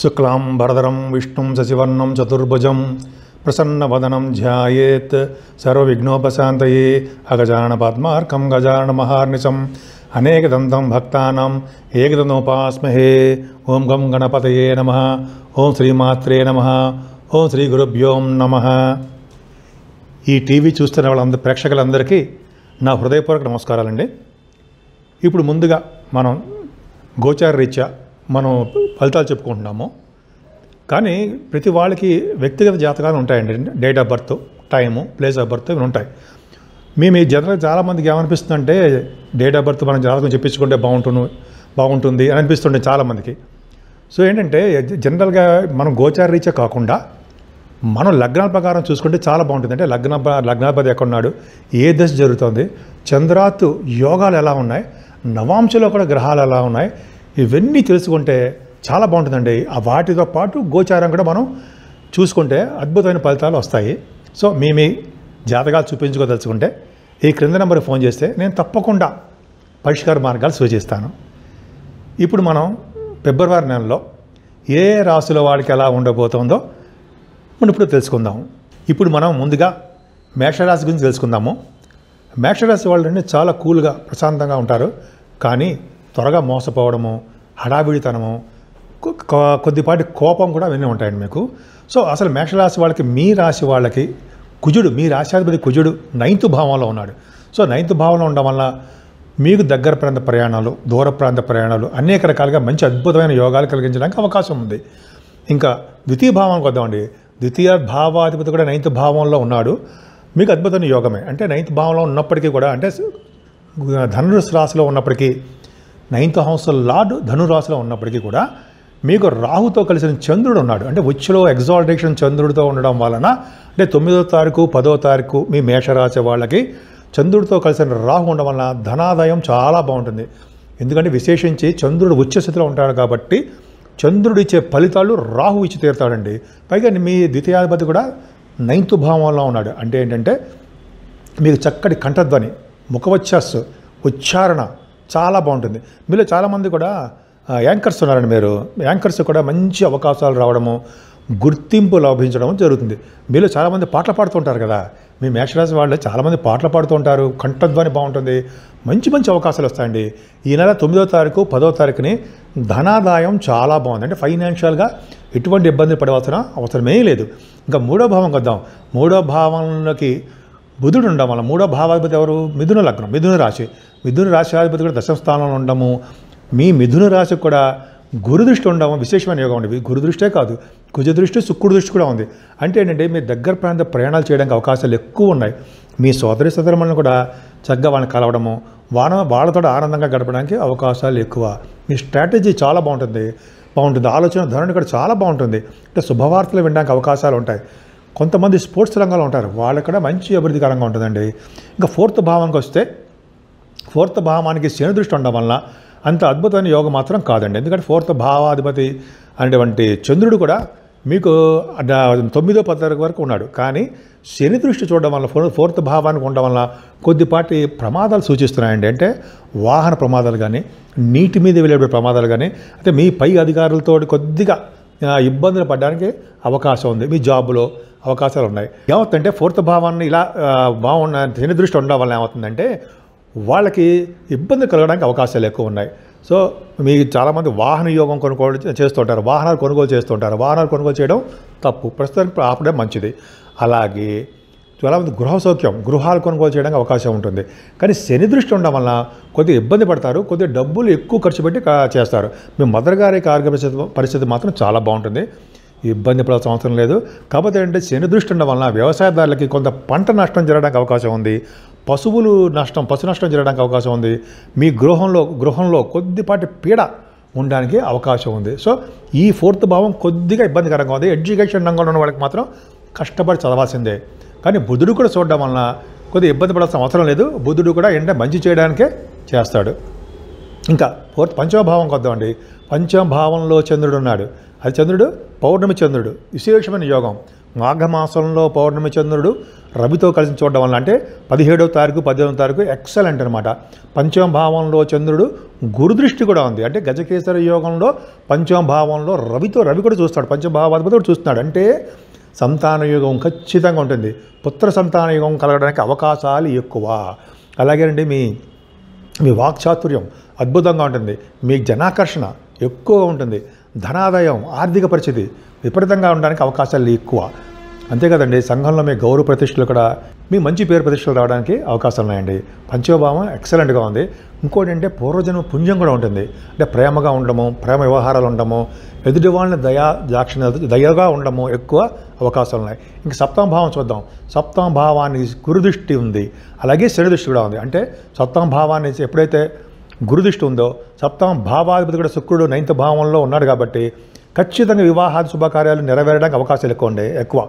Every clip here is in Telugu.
శుక్లాం చతుర్భుజం ప్రసన్నవదనం ధ్యాయేత్ సర్వవిఘ్నోపశాంతయే అగజాన పద్మార్కం గజాన మహార్నిశం అనేక దంతం భక్తానం ఏకదనోపాస్మహే ఓం గం గణపతయే నమ ఓం శ్రీమాత్రే నమ ఓం శ్రీ గురుభ్యోం నమ ఈ టీవీ చూస్తున్న వాళ్ళందరి ప్రేక్షకులందరికీ నా హృదయపూర్వక నమస్కారాలండి ఇప్పుడు ముందుగా మనం గోచార రీత్యా మనం ఫలితాలు చెప్పుకుంటున్నాము కానీ ప్రతి వాళ్ళకి వ్యక్తిగత జాతకాలు ఉంటాయండి date of birth time place of birth ఇవి ఉంటాయి మేము ఈ జనరల్ చాలామందికి ఏమనిపిస్తుందంటే డేట్ ఆఫ్ బర్త్ మనం జాతకం చెప్పించుకుంటే బాగుంటుంది బాగుంటుంది అని అనిపిస్తుండే చాలామందికి సో ఏంటంటే జనరల్గా మనం గోచార రీచే కాకుండా మనం లగ్నాల ప్రకారం చూసుకుంటే చాలా బాగుంటుంది అంటే లగ్న లగ్నాధిపతి ఎక్కడున్నాడు ఏ దశ జరుగుతుంది చంద్రాత్ యోగాలు ఎలా ఉన్నాయి నవాంశలో కూడా గ్రహాలు ఎలా ఉన్నాయి ఇవన్నీ తెలుసుకుంటే చాలా బాగుంటుందండి ఆ వాటితో పాటు గోచారం కూడా మనం చూసుకుంటే అద్భుతమైన ఫలితాలు వస్తాయి సో మీ మీ జాతకాలు చూపించుకోదలుచుకుంటే ఈ క్రింద నెంబర్కి ఫోన్ చేస్తే నేను తప్పకుండా పరిష్కార మార్గాలు సూచిస్తాను ఇప్పుడు మనం ఫిబ్రవరి నెలలో ఏ రాశుల వాడికి ఎలా ఉండబోతుందో మనం ఇప్పుడు తెలుసుకుందాం ఇప్పుడు మనం ముందుగా మేషరాశి గురించి తెలుసుకుందాము మేషరాశి వాళ్ళంటే చాలా కూల్గా ప్రశాంతంగా ఉంటారు కానీ త్వరగా మోసపోవడము హడావిడితనము కొద్దిపాటి కోపం కూడా అవన్నీ ఉంటాయండి మీకు సో అసలు మేషరాశి వాళ్ళకి మీ రాశి వాళ్ళకి కుజుడు మీ రాశాధిపతి కుజుడు నైన్త్ భావంలో ఉన్నాడు సో నైన్త్ భావంలో ఉండడం వల్ల మీకు దగ్గర ప్రాంత ప్రయాణాలు దూర ప్రాంత ప్రయాణాలు అనేక రకాలుగా మంచి అద్భుతమైన యోగాలు కలిగించడానికి అవకాశం ఉంది ఇంకా ద్వితీయ భావానికి వద్దామండి ద్వితీయ భావాధిపతి కూడా నైన్త్ భావంలో ఉన్నాడు మీకు అద్భుతమైన యోగమే అంటే నైన్త్ భావంలో ఉన్నప్పటికీ కూడా అంటే ధనుసు రాశిలో ఉన్నప్పటికీ నైన్త్ హౌస్లో లార్డ్ ధనురాశిలో ఉన్నప్పటికీ కూడా మీకు రాహుతో కలిసిన చంద్రుడు ఉన్నాడు అంటే ఉచ్చులో ఎగ్జాల్టేషన్ చంద్రుడితో ఉండడం వలన అంటే తొమ్మిదో తారీఖు పదో తారీఖు మీ మేషరాశి వాళ్ళకి చంద్రుడితో కలిసిన రాహు ఉండడం వలన ధనాదాయం చాలా బాగుంటుంది ఎందుకంటే విశేషించి చంద్రుడు ఉచ్చ స్థితిలో ఉంటాడు కాబట్టి చంద్రుడు ఇచ్చే ఫలితాలు రాహు ఇచ్చి తీరుతాడండి పైగా మీ ద్వితీయాధిపతి కూడా నైన్త్ భావంలో ఉన్నాడు అంటే ఏంటంటే మీకు చక్కటి కంఠధ్వని ముఖవచ్చస్సు ఉచ్చారణ చాలా బాగుంటుంది మీలో చాలామంది కూడా యాంకర్స్ ఉన్నారండి మీరు యాంకర్స్ కూడా మంచి అవకాశాలు రావడము గుర్తింపు లభించడం జరుగుతుంది మీలో చాలామంది పాటలు పాడుతుంటారు కదా మీ మేషరాశి వాళ్ళు చాలామంది పాటలు పాడుతూ ఉంటారు కంఠధ్వని బాగుంటుంది మంచి మంచి అవకాశాలు వస్తాయండి ఈ నెల తొమ్మిదో తారీఖు పదో తారీఖుని ధనాదాయం చాలా బాగుంది అంటే ఫైనాన్షియల్గా ఎటువంటి ఇబ్బంది పడవలసిన అవసరమే లేదు ఇంకా మూడో భావం కొద్దాం మూడో భావంలోకి బుధుడు ఉండడం వల్ల మూడో భావాధిపతి ఎవరు మిథున లగ్నం మిథున రాశి మిథున రాశిాధిపతి కూడా దశమ స్థానంలో ఉండము మీ మిథున రాశికి కూడా గురుదృష్టి ఉండడం విశేషమైన యోగం ఉండేవి గురుదృష్టే కాదు కుజదృష్టి శుక్రుడు దృష్టి కూడా ఉంది అంటే ఏంటంటే మీ దగ్గర ప్రాంత ప్రయాణాలు చేయడానికి అవకాశాలు ఎక్కువ ఉన్నాయి మీ సోదరి సోదరములను కూడా చక్కగా వాళ్ళని కలవడము వాళ్ళ వాళ్ళతో ఆనందంగా గడపడానికి అవకాశాలు ఎక్కువ మీ స్ట్రాటజీ చాలా బాగుంటుంది బాగుంటుంది ఆలోచన ధోరణి కూడా చాలా బాగుంటుంది అంటే శుభవార్తలు వినడానికి అవకాశాలు ఉంటాయి కొంతమంది స్పోర్ట్స్ రంగంలో ఉంటారు వాళ్ళకి కూడా మంచి అభివృద్ధికరంగా ఉంటుందండి ఇంకా ఫోర్త్ భావానికి వస్తే ఫోర్త్ భావానికి శని దృష్టి ఉండడం వల్ల అంత అద్భుతమైన యోగం మాత్రం కాదండి ఎందుకంటే ఫోర్త్ భావాధిపతి అనేటువంటి చంద్రుడు కూడా మీకు తొమ్మిదో పది తారీఖు వరకు ఉన్నాడు కానీ శని దృష్టి చూడడం వల్ల ఫోర్ ఫోర్త్ భావానికి ఉండడం వల్ల కొద్దిపాటి ప్రమాదాలు సూచిస్తున్నాయండి అంటే వాహన ప్రమాదాలు కానీ నీటి మీద వెళ్ళే ప్రమాదాలు కానీ అంటే మీ పై అధికారులతో కొద్దిగా ఇబ్బందులు పడడానికి అవకాశం ఉంది మీ జాబ్లో అవకాశాలు ఉన్నాయి ఏమవుతుందంటే ఫోర్త్ భావాన్ని ఇలా బాగున్న శని దృష్టి ఉండడం వల్ల ఏమవుతుందంటే వాళ్ళకి ఇబ్బంది కలగడానికి అవకాశాలు ఎక్కువ ఉన్నాయి సో మీకు చాలామంది వాహన యోగం కొనుగోలు చేస్తుంటారు వాహనాలు కొనుగోలు చేస్తుంటారు వాహనాలు కొనుగోలు చేయడం తప్పు ప్రస్తుతానికి ఆపడం మంచిది అలాగే చాలామంది గృహ సౌఖ్యం గృహాలు కొనుగోలు చేయడానికి అవకాశం ఉంటుంది కానీ శని దృష్టి ఉండడం వలన కొద్దిగా ఇబ్బంది పడతారు కొద్దిగా డబ్బులు ఎక్కువ ఖర్చు పెట్టి చేస్తారు మీ మదర్ గారి ఆరోగ్య పరిస్థితి పరిస్థితి మాత్రం చాలా బాగుంటుంది ఇబ్బంది పడాల్సిన అవసరం లేదు కాకపోతే ఏంటంటే శని దృష్టి ఉండడం వలన వ్యవసాయదారులకి కొంత పంట నష్టం జరగడానికి అవకాశం ఉంది పశువులు నష్టం పశు నష్టం జరగడానికి అవకాశం ఉంది మీ గృహంలో గృహంలో కొద్దిపాటి పీడ ఉండడానికి అవకాశం ఉంది సో ఈ ఫోర్త్ భావం కొద్దిగా ఇబ్బందికరంగా ఉంది ఎడ్యుకేషన్ రంగంలో ఉన్న వాళ్ళకి మాత్రం కష్టపడి చదవాల్సిందే కానీ బుధుడు కూడా చూడడం వలన కొద్దిగా ఇబ్బంది పడాల్సిన అవసరం లేదు బుధుడు కూడా ఏంటంటే మంచి చేయడానికే చేస్తాడు ఇంకా ఫోర్త్ పంచమభావం కొద్దామండి పంచమభావంలో చంద్రుడు ఉన్నాడు అది చంద్రుడు పౌర్ణమి చంద్రుడు విశేషమైన యోగం మాఘమాసంలో పౌర్ణమి చంద్రుడు రవితో కలిసి చూడడం వల్ల అంటే పదిహేడవ తారీఖు పద్దెనిమిదవ తారీఖు ఎక్సలెంట్ అనమాట పంచమ భావంలో చంద్రుడు గురుదృష్టి కూడా ఉంది అంటే గజకేశ్వర యోగంలో పంచమ భావంలో రవితో రవి కూడా చూస్తాడు పంచమభావాధిపతి కూడా చూస్తున్నాడు అంటే సంతాన యుగం ఖచ్చితంగా ఉంటుంది పుత్ర సంతాన యుగం కలగడానికి అవకాశాలు ఎక్కువ అలాగేనండి మీ మీ వాక్చాతుర్యం అద్భుతంగా ఉంటుంది మీ జనాకర్షణ ఎక్కువ ఉంటుంది ధనాదాయం ఆర్థిక పరిస్థితి విపరీతంగా ఉండడానికి అవకాశాలు ఎక్కువ అంతే కదండి సంఘంలో మీ గౌరవ ప్రతిష్టలు కూడా మీ మంచి పేరు ప్రతిష్టలు రావడానికి అవకాశాలు ఉన్నాయండి పంచోభావం ఎక్సలెంట్గా ఉంది ఇంకోటి అంటే పూర్వజన్మ పుణ్యం కూడా ఉంటుంది అంటే ప్రేమగా ఉండడము ప్రేమ వ్యవహారాలు ఉండము ఎదుటి వాళ్ళని దయా దాక్షిణ దయగా ఉండడము ఎక్కువ అవకాశాలు ఉన్నాయి ఇంక సప్తమ భావం చూద్దాం సప్తమ భావాన్ని గురుదృష్టి ఉంది అలాగే శనిదృష్టి కూడా ఉంది అంటే సప్తమ భావాన్ని ఎప్పుడైతే గురుదృష్టి ఉందో సప్తమ భావాధిపతి కూడా శుక్రుడు నైన్త్ భావంలో ఉన్నాడు కాబట్టి ఖచ్చితంగా వివాహాది శుభకార్యాలు నెరవేరడానికి అవకాశాలు ఎక్కువ ఉండే ఎక్కువ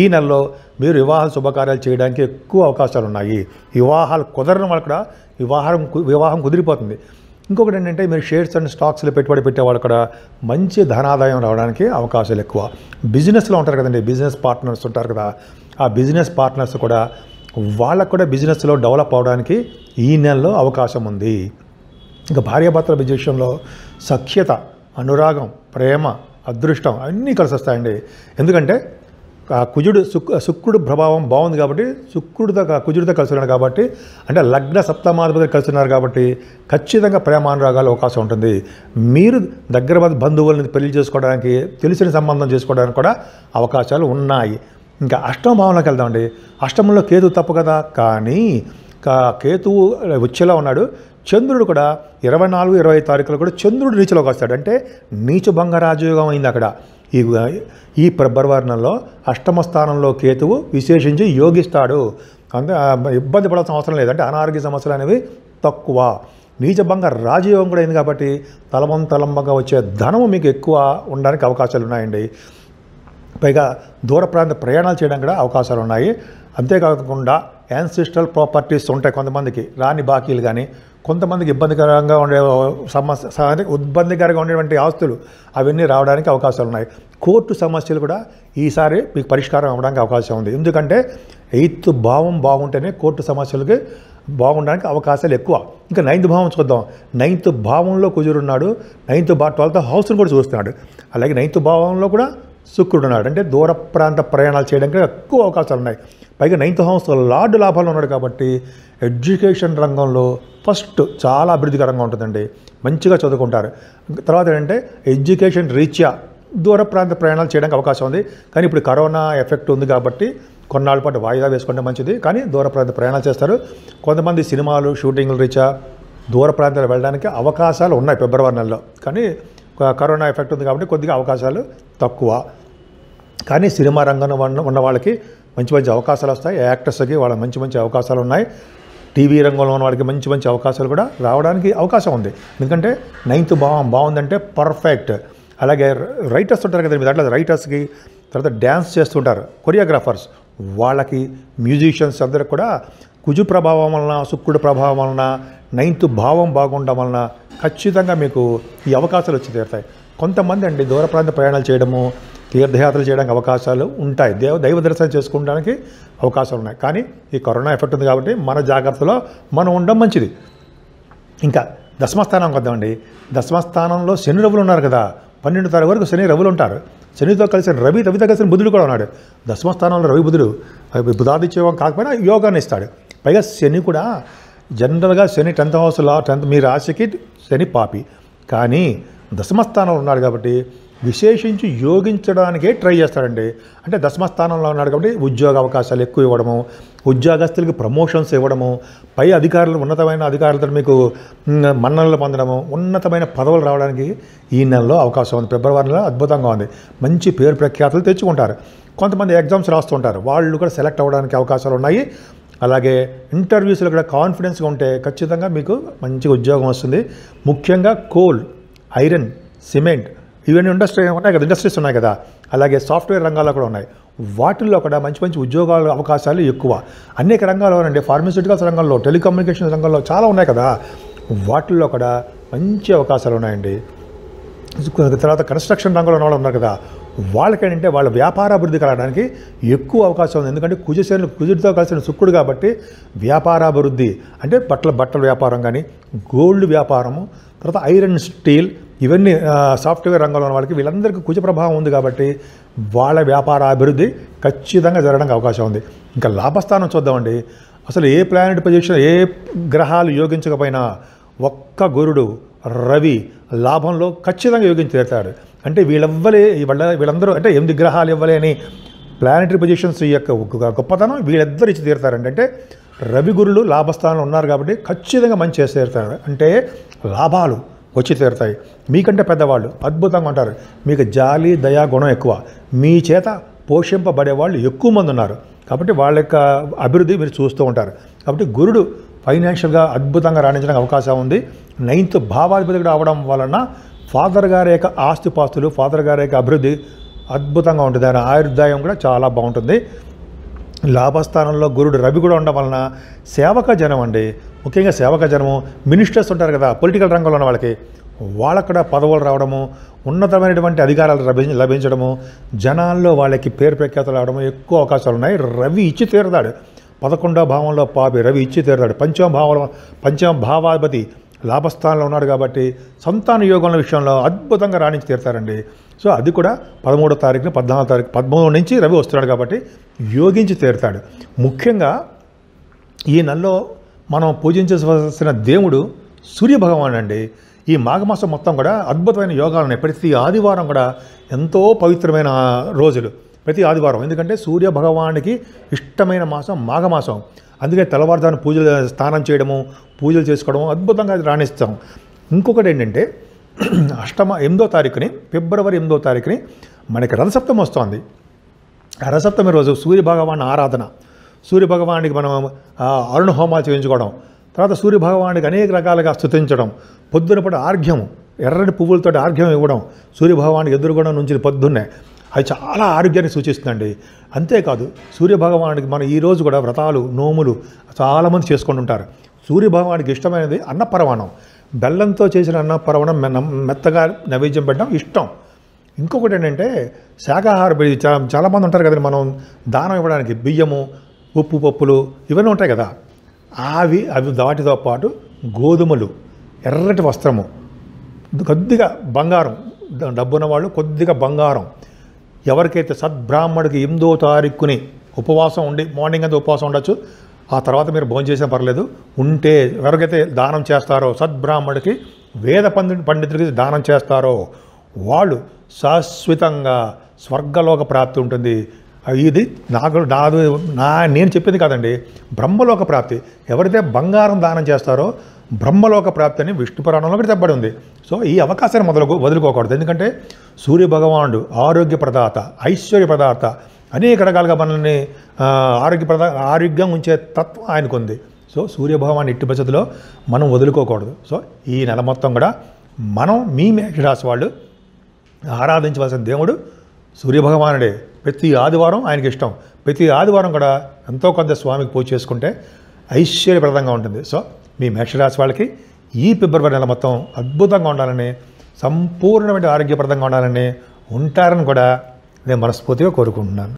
ఈ నెలలో మీరు వివాహ శుభకార్యాలు చేయడానికి ఎక్కువ అవకాశాలు ఉన్నాయి వివాహాలు కుదరడం వల్ల కూడా వివాహం వివాహం కుదిరిపోతుంది ఇంకొకటి ఏంటంటే మీరు షేర్స్ అండ్ స్టాక్స్లో పెట్టుబడి వాళ్ళు కూడా మంచి ధనాదాయం రావడానికి అవకాశాలు ఎక్కువ బిజినెస్లో ఉంటారు కదండి బిజినెస్ పార్ట్నర్స్ ఉంటారు కదా ఆ బిజినెస్ పార్ట్నర్స్ కూడా వాళ్ళకు కూడా బిజినెస్లో డెవలప్ అవడానికి ఈ నెలలో అవకాశం ఉంది ఇంకా భార్యాభర్తల విజయంలో సఖ్యత అనురాగం ప్రేమ అదృష్టం అన్నీ కలిసి వస్తాయండి ఎందుకంటే కుజుడు శుక్ శుక్రుడు ప్రభావం బాగుంది కాబట్టి శుక్రుడితో కుజుడితో కలిసి ఉన్నాడు కాబట్టి అంటే లగ్న సప్తమాధిపతి కలిసి ఉన్నారు కాబట్టి ఖచ్చితంగా ప్రేమానురాగాల అవకాశం ఉంటుంది మీరు దగ్గర బంధువులను పెళ్లి చేసుకోవడానికి తెలిసిన సంబంధం చేసుకోవడానికి కూడా అవకాశాలు ఉన్నాయి ఇంకా అష్టమ భావనకి వెళ్దామండి అష్టమంలో కేతు తప్పు కదా కానీ కేతువు ఉచ్చలో ఉన్నాడు చంద్రుడు కూడా ఇరవై నాలుగు ఇరవై తారీఖులో కూడా చంద్రుడు నీచలోకి వస్తాడు అంటే నీచు రాజయోగం అయింది అక్కడ ఈ ఈ ప్రభర్వర్ణంలో అష్టమ స్థానంలో కేతువు విశేషించి యోగిస్తాడు అంత ఇబ్బంది పడాల్సిన అవసరం లేదంటే అనారోగ్య సమస్యలు అనేవి తక్కువ నీచభంగ రాజయోగం కూడా అయింది కాబట్టి తలమం తలంబంగా వచ్చే ధనము మీకు ఎక్కువ ఉండడానికి అవకాశాలు ఉన్నాయండి పైగా దూర ప్రాంత ప్రయాణాలు చేయడానికి కూడా అవకాశాలు ఉన్నాయి అంతేకాకుండా యాన్సిస్ట్రల్ ప్రాపర్టీస్ ఉంటాయి కొంతమందికి రాని బాకీలు కానీ కొంతమందికి ఇబ్బందికరంగా ఉండే సమస్య ఇబ్బందికరంగా ఉండేటువంటి ఆస్తులు అవన్నీ రావడానికి అవకాశాలు ఉన్నాయి కోర్టు సమస్యలు కూడా ఈసారి మీకు పరిష్కారం అవ్వడానికి అవకాశం ఉంది ఎందుకంటే ఎయిత్ భావం బాగుంటేనే కోర్టు సమస్యలకి బాగుండడానికి అవకాశాలు ఎక్కువ ఇంకా నైన్త్ భావం చూద్దాం నైన్త్ భావంలో కుజురున్నాడు నైన్త్ భా ట్వెల్త్ హౌస్ను కూడా చూస్తున్నాడు అలాగే నైన్త్ భావంలో కూడా శుక్రుడు ఉన్నాడు అంటే దూర ప్రాంత ప్రయాణాలు చేయడానికి ఎక్కువ అవకాశాలు ఉన్నాయి పైగా నైన్త్ హౌస్ లార్డ్ లాభాలు ఉన్నాడు కాబట్టి ఎడ్యుకేషన్ రంగంలో ఫస్ట్ చాలా అభివృద్ధికరంగా ఉంటుందండి మంచిగా చదువుకుంటారు తర్వాత ఏంటంటే ఎడ్యుకేషన్ రీత్యా దూర ప్రాంత ప్రయాణాలు చేయడానికి అవకాశం ఉంది కానీ ఇప్పుడు కరోనా ఎఫెక్ట్ ఉంది కాబట్టి కొన్నాళ్ళ పాటు వాయిదా వేసుకుంటే మంచిది కానీ దూర ప్రాంత ప్రయాణాలు చేస్తారు కొంతమంది సినిమాలు షూటింగ్లు రీచా దూర ప్రాంతాలు వెళ్ళడానికి అవకాశాలు ఉన్నాయి ఫిబ్రవరి నెలలో కానీ కరోనా ఎఫెక్ట్ ఉంది కాబట్టి కొద్దిగా అవకాశాలు తక్కువ కానీ సినిమా రంగంలో ఉన్న వాళ్ళకి మంచి మంచి అవకాశాలు వస్తాయి యాక్టర్స్కి వాళ్ళకి మంచి మంచి అవకాశాలు ఉన్నాయి టీవీ రంగంలో ఉన్న వాడికి మంచి మంచి అవకాశాలు కూడా రావడానికి అవకాశం ఉంది ఎందుకంటే నైన్త్ బాగా బాగుందంటే పర్ఫెక్ట్ అలాగే రైటర్స్ ఉంటారు కదా మీ దాంట్లో రైటర్స్కి తర్వాత డ్యాన్స్ చేస్తుంటారు కొరియోగ్రాఫర్స్ వాళ్ళకి మ్యూజిషియన్స్ అందరికి కూడా కుజు ప్రభావం వలన శుక్రుడు ప్రభావం వలన నైన్త్ భావం బాగుండడం వలన ఖచ్చితంగా మీకు ఈ అవకాశాలు వచ్చి తీరుతాయి కొంతమంది అండి దూర ప్రాంత ప్రయాణాలు చేయడము తీర్థయాత్రలు చేయడానికి అవకాశాలు ఉంటాయి దేవ దైవ దర్శనం చేసుకోవడానికి అవకాశాలు ఉన్నాయి కానీ ఈ కరోనా ఎఫెక్ట్ ఉంది కాబట్టి మన జాగ్రత్తలో మనం ఉండడం మంచిది ఇంకా దశమస్థానం వద్దామండి దశమస్థానంలో శని రవులు ఉన్నారు కదా పన్నెండు తారీఖు వరకు శని రవులు ఉంటారు శనితో కలిసిన రవి రవితో కలిసిన బుధుడు కూడా ఉన్నాడు దశమస్థానంలో రవి బుధుడు యోగం కాకపోయినా యోగాన్ని ఇస్తాడు పైగా శని కూడా జనరల్గా శని టెన్త్ హౌస్లో టెన్త్ మీ రాశికి శని పాపి కానీ దశమస్థానంలో ఉన్నాడు కాబట్టి విశేషించి యోగించడానికే ట్రై చేస్తాడండి అంటే దశమ స్థానంలో ఉన్నాడు కాబట్టి ఉద్యోగ అవకాశాలు ఎక్కువ ఇవ్వడము ఉద్యోగస్తులకు ప్రమోషన్స్ ఇవ్వడము పై అధికారులు ఉన్నతమైన అధికారులతో మీకు మన్ననలు పొందడము ఉన్నతమైన పదవులు రావడానికి ఈ నెలలో అవకాశం ఉంది ఫిబ్రవరిలో అద్భుతంగా ఉంది మంచి పేరు ప్రఖ్యాతులు తెచ్చుకుంటారు కొంతమంది ఎగ్జామ్స్ రాస్తుంటారు వాళ్ళు కూడా సెలెక్ట్ అవ్వడానికి అవకాశాలు ఉన్నాయి అలాగే ఇంటర్వ్యూస్లో కూడా కాన్ఫిడెన్స్గా ఉంటే ఖచ్చితంగా మీకు మంచి ఉద్యోగం వస్తుంది ముఖ్యంగా కోల్ ఐరన్ సిమెంట్ ఇవన్నీ ఇండస్ట్రీ ఉన్నాయి కదా ఇండస్ట్రీస్ ఉన్నాయి కదా అలాగే సాఫ్ట్వేర్ రంగాల్లో కూడా ఉన్నాయి వాటిల్లో కూడా మంచి మంచి ఉద్యోగాల అవకాశాలు ఎక్కువ అనేక రంగాల్లో అండి ఫార్మస్యూటికల్స్ రంగంలో టెలికమ్యూనికేషన్ రంగంలో చాలా ఉన్నాయి కదా వాటిల్లో కూడా మంచి అవకాశాలు ఉన్నాయండి తర్వాత కన్స్ట్రక్షన్ రంగంలో ఉన్న వాళ్ళు ఉన్నారు కదా వాళ్ళకేంటంటే వాళ్ళ వ్యాపార అభివృద్ధి కలగడానికి ఎక్కువ అవకాశం ఉంది ఎందుకంటే కుజశని కుజుడితో కలిసిన శుక్రుడు కాబట్టి వ్యాపారాభివృద్ధి అంటే బట్టల బట్టల వ్యాపారం కానీ గోల్డ్ వ్యాపారము తర్వాత ఐరన్ స్టీల్ ఇవన్నీ సాఫ్ట్వేర్ రంగంలో ఉన్న వాళ్ళకి వీళ్ళందరికీ కుజ ప్రభావం ఉంది కాబట్టి వాళ్ళ వ్యాపార అభివృద్ధి ఖచ్చితంగా జరగడానికి అవకాశం ఉంది ఇంకా లాభస్థానం చూద్దామండి అసలు ఏ ప్లానెట్ పొజిషన్ ఏ గ్రహాలు యోగించకపోయినా ఒక్క గురుడు రవి లాభంలో ఖచ్చితంగా యోగించి తీరుతాడు అంటే వీళ్ళవ్వలే వీళ్ళ వీళ్ళందరూ అంటే ఎనిమిది గ్రహాలు ఇవ్వలే అని ప్లానెటరీ పొజిషన్స్ ఈ యొక్క గొప్పతనం వీళ్ళిద్దరు ఇచ్చి తీరుతారండి అంటే రవి గురులు లాభస్థానంలో ఉన్నారు కాబట్టి ఖచ్చితంగా మంచి చేసి తీరుతారు అంటే లాభాలు వచ్చి తీరుతాయి మీకంటే పెద్దవాళ్ళు అద్భుతంగా ఉంటారు మీకు జాలి దయా గుణం ఎక్కువ మీ చేత పోషింపబడే వాళ్ళు ఎక్కువ మంది ఉన్నారు కాబట్టి వాళ్ళ యొక్క అభివృద్ధి మీరు చూస్తూ ఉంటారు కాబట్టి గురుడు ఫైనాన్షియల్గా అద్భుతంగా రాణించడానికి అవకాశం ఉంది నైన్త్ భావాధిపతిగా అవడం వలన ఫాదర్ గారి యొక్క ఆస్తిపాస్తులు ఫాదర్ గారి యొక్క అభివృద్ధి అద్భుతంగా ఉంటుంది ఆయన ఆయుర్దాయం కూడా చాలా బాగుంటుంది లాభస్థానంలో గురుడు రవి కూడా ఉండడం వలన సేవక జనం అండి ముఖ్యంగా సేవక జనము మినిస్టర్స్ ఉంటారు కదా పొలిటికల్ రంగంలో ఉన్న వాళ్ళకి వాళ్ళకు కూడా పదవులు రావడము ఉన్నతమైనటువంటి అధికారాలు లభించడము జనాల్లో వాళ్ళకి పేరు ప్రఖ్యాతలు రావడము ఎక్కువ అవకాశాలు ఉన్నాయి రవి ఇచ్చి తీరుతాడు పదకొండవ భావంలో పాపి రవి ఇచ్చి తీరుతాడు పంచమ భావంలో పంచమ భావాధిపతి లాభస్థానంలో ఉన్నాడు కాబట్టి సంతాన యోగంలో విషయంలో అద్భుతంగా రాణించి తీరుతారండి సో అది కూడా పదమూడో తారీఖున పద్నాలుగో తారీఖు పద్మూడు నుంచి రవి వస్తున్నాడు కాబట్టి యోగించి తీరుతాడు ముఖ్యంగా ఈ నెలలో మనం పూజించవలసిన దేవుడు సూర్యభగవాన్ అండి ఈ మాఘమాసం మొత్తం కూడా అద్భుతమైన యోగాలు ఉన్నాయి ప్రతి ఆదివారం కూడా ఎంతో పవిత్రమైన రోజులు ప్రతి ఆదివారం ఎందుకంటే సూర్య భగవానికి ఇష్టమైన మాసం మాఘమాసం అందుకే తెల్లవారుజాను పూజలు స్నానం చేయడము పూజలు చేసుకోవడము అద్భుతంగా రాణిస్తాం ఇంకొకటి ఏంటంటే అష్టమ ఎనిమిదో తారీఖుని ఫిబ్రవరి ఎనిమిదో తారీఖుని మనకి రథసప్తమి వస్తోంది రథసప్తమి రోజు సూర్య భగవాన్ ఆరాధన సూర్యభగవానికి మనం అరుణ హోమాలు చేయించుకోవడం తర్వాత సూర్యభగవానికి అనేక రకాలుగా స్థుతించడం పొద్దున పడి ఆర్ఘ్యం ఎర్రని పువ్వులతో ఆర్ఘ్యం ఇవ్వడం సూర్యభగవానికి ఎదురుగొండ నుంచి పొద్దున్నే అది చాలా ఆరోగ్యాన్ని సూచిస్తుందండి అంతేకాదు సూర్యభగవానికి మనం ఈరోజు కూడా వ్రతాలు నోములు చాలామంది ఉంటారు సూర్యభగవానికి ఇష్టమైనది అన్నపరవాణం బెల్లంతో చేసిన అన్నపరవణం మెత్తగా నైవేద్యం పెట్టడం ఇష్టం ఇంకొకటి ఏంటంటే శాఖాహార చాలా చాలామంది ఉంటారు కదండి మనం దానం ఇవ్వడానికి బియ్యము ఉప్పు పప్పులు ఇవన్నీ ఉంటాయి కదా అవి అవి వాటితో పాటు గోధుమలు ఎర్రటి వస్త్రము కొద్దిగా బంగారం డబ్బున్న వాళ్ళు కొద్దిగా బంగారం ఎవరికైతే సద్బ్రాహ్మడికి ఎనిమిదో తారీఖుని ఉపవాసం ఉండి మార్నింగ్ అంతా ఉపవాసం ఉండొచ్చు ఆ తర్వాత మీరు భోజనం చేసినా పర్లేదు ఉంటే ఎవరికైతే దానం చేస్తారో సద్బ్రాహ్మడికి వేద పండి పండితుడికి దానం చేస్తారో వాళ్ళు శాశ్వతంగా స్వర్గలోక ప్రాప్తి ఉంటుంది ఇది నాకు నాదు నా నేను చెప్పింది కాదండి బ్రహ్మలోక ప్రాప్తి ఎవరైతే బంగారం దానం చేస్తారో బ్రహ్మలోక ప్రాప్తి అని విష్ణు పురాణంలో కూడా చెప్పబడి ఉంది సో ఈ అవకాశాన్ని మొదలు వదులుకోకూడదు ఎందుకంటే సూర్య భగవానుడు ఆరోగ్య ప్రదాత ఐశ్వర్య ప్రదాత అనేక రకాలుగా మనల్ని ఆరోగ్య ప్రదా ఆరోగ్యం ఉంచే తత్వం ఆయనకుంది సో సూర్యభగవాన్ ఇట్టి పరిస్థితిలో మనం వదులుకోకూడదు సో ఈ నెల మొత్తం కూడా మనం మీ మేషరాశి వాళ్ళు ఆరాధించవలసిన దేవుడు సూర్యభగవానుడే ప్రతి ఆదివారం ఆయనకి ఇష్టం ప్రతి ఆదివారం కూడా ఎంతో కొంత స్వామికి పూజ చేసుకుంటే ఐశ్వర్యప్రదంగా ఉంటుంది సో మీ మేషరాశి వాళ్ళకి ఈ ఫిబ్రవరి నెల మొత్తం అద్భుతంగా ఉండాలని సంపూర్ణమైన ఆరోగ్యప్రదంగా ఉండాలని ఉంటారని కూడా నేను మనస్ఫూర్తిగా కోరుకుంటున్నాను